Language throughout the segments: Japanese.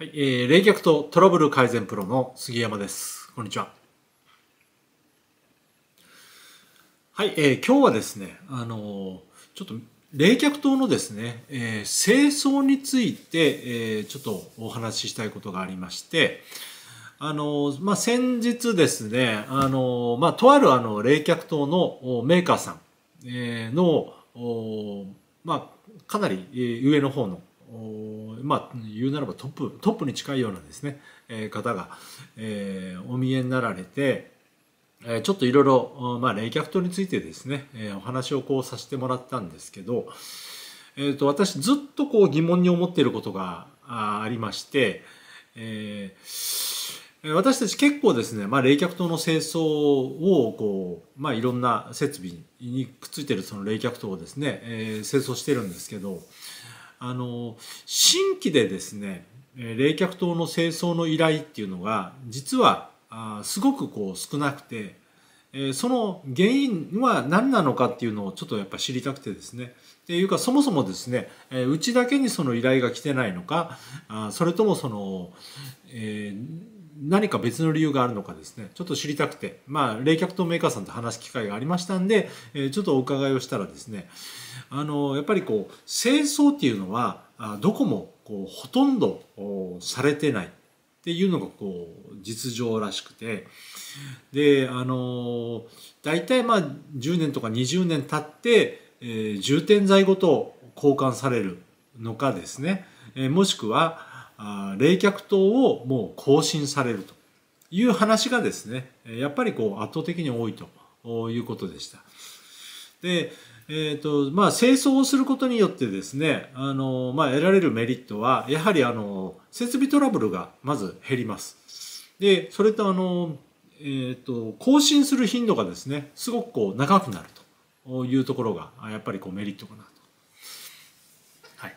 はい、えー、冷却とトラブル改善プロの杉山です。こんにちは。はい、えー、今日はですね、あのー、ちょっと冷却灯のですね、えー、清掃について、えー、ちょっとお話ししたいことがありまして、あのー、まあ、先日ですね、あのー、まあ、とあるあの冷却灯のメーカーさん、えー、の、まあ、かなり上の方のまあ、言うならばトップ、トップに近いようなですね、えー、方が、えー、お見えになられて、えー、ちょっといろいろ、まあ、冷却塔についてですね、えー、お話をこうさせてもらったんですけど、えーと、私ずっとこう疑問に思っていることがありまして、えー、私たち結構ですね、まあ、冷却塔の清掃をこう、まあ、いろんな設備にくっついてるその冷却塔をですね、えー、清掃してるんですけど、あの新規でですね冷却塔の清掃の依頼っていうのが実はすごくこう少なくてその原因は何なのかっていうのをちょっとやっぱ知りたくてですねっていうかそもそもですねうちだけにその依頼が来てないのかそれともその、えー何か別の理由があるのかですねちょっと知りたくてまあ冷却とメーカーさんと話す機会がありましたんで、えー、ちょっとお伺いをしたらですねあのやっぱりこう清掃っていうのはどこもこうほとんどされてないっていうのがこう実情らしくてであの大体まあ10年とか20年経って、えー、重剤ごと交換されるのかですね、えー、もしくは冷却灯をもう更新されるという話がですね、やっぱりこう圧倒的に多いということでした。で、えっ、ー、と、まあ、清掃をすることによってですね、あの、まあ、得られるメリットは、やはりあの、設備トラブルがまず減ります。で、それとあの、えっ、ー、と、更新する頻度がですね、すごくこう長くなるというところが、やっぱりこうメリットかなと。はい。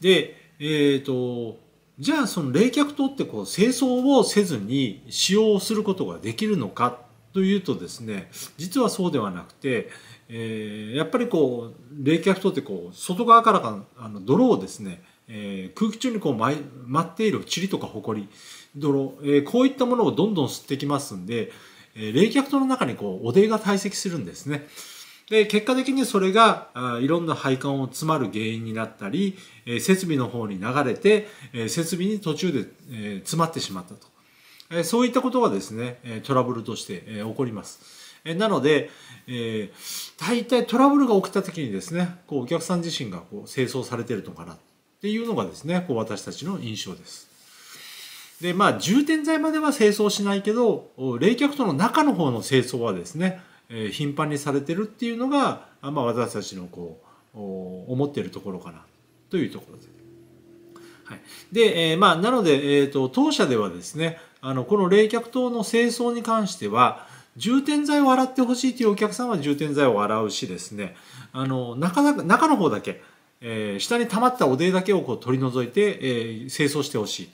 で、えっ、ー、と、じゃあその冷却灯ってこう清掃をせずに使用することができるのかというとですね実はそうではなくて、えー、やっぱりこう冷却灯ってこう外側からかあの泥をですね、えー、空気中にこう舞っている塵とかほこり泥、えー、こういったものをどんどん吸ってきますんで、え冷却灯の中にこう汚泥が堆積するんですね。で、結果的にそれが、いろんな配管を詰まる原因になったり、え設備の方に流れて、え設備に途中で、え詰まってしまったと。えそういったことがですね、トラブルとして、え起こります。えなので、えー、大体トラブルが起きた時にですね、こうお客さん自身がこう清掃されてるのかなっていうのがですね、こう私たちの印象です。で、まあ、充填剤までは清掃しないけど、冷却との中の方の清掃はですね、え頻繁にされてるっていうのが、まあ、私たちのこう思ってるところかなというところです。はい、で、えー、まあ、なので、えーと、当社ではですねあのこの冷却灯の清掃に関しては充填剤を洗ってほしいというお客さんは充填剤を洗うしですねあの中中の方だけ、えー、下に溜まった汚泥だけをこう取り除いて、えー、清掃してほしい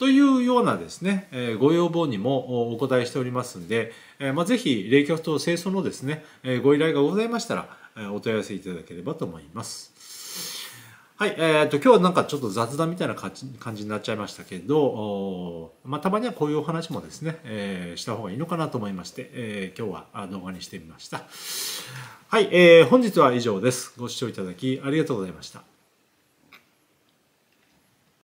というようなですね、えご要望にもお答えしておりますんで、えまあ、ぜひ、冷却と清掃のですね、えご依頼がございましたら、えお問い合わせいただければと思います。はい、えー、っと、今日はなんかちょっと雑談みたいな感じになっちゃいましたけど、まあ、たまにはこういうお話もですね、えー、した方がいいのかなと思いまして、えー、今日は動画にしてみました。はい、えー、本日は以上です。ご視聴いただきありがとうございました。